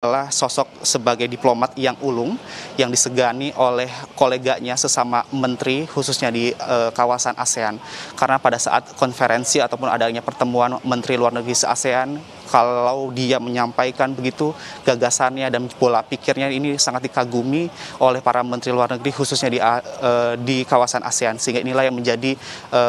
adalah sosok sebagai diplomat yang ulung yang disegani oleh koleganya sesama menteri khususnya di e, kawasan ASEAN karena pada saat konferensi ataupun adanya pertemuan menteri luar negeri se-ASEAN kalau dia menyampaikan begitu gagasannya dan pola pikirnya ini sangat dikagumi oleh para menteri luar negeri khususnya di e, di kawasan ASEAN sehingga inilah yang menjadi e,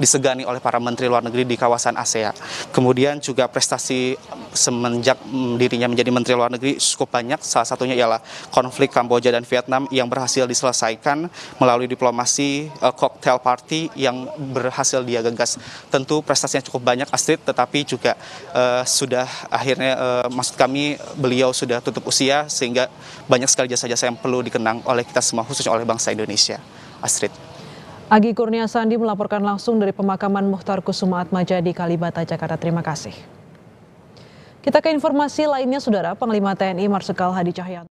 disegani oleh para menteri luar negeri di kawasan ASEAN. Kemudian juga prestasi semenjak mm, dirinya menjadi menteri luar negeri cukup banyak. Salah satunya ialah konflik Kamboja dan Vietnam yang berhasil diselesaikan melalui diplomasi uh, cocktail party yang berhasil dia gegas. Tentu prestasinya cukup banyak Astrid, tetapi juga uh, sudah akhirnya uh, maksud kami beliau sudah tutup usia sehingga banyak sekali jasa-jasa yang perlu dikenang oleh kita semua khususnya oleh bangsa Indonesia. Astrid. Agi Kurnia Sandi melaporkan langsung dari pemakaman Muhtar Kusuma Atmaja di Kalibata, Jakarta. Terima kasih. Kita ke informasi lainnya, Saudara. Panglima TNI Marsikal Hadi Cahyanto.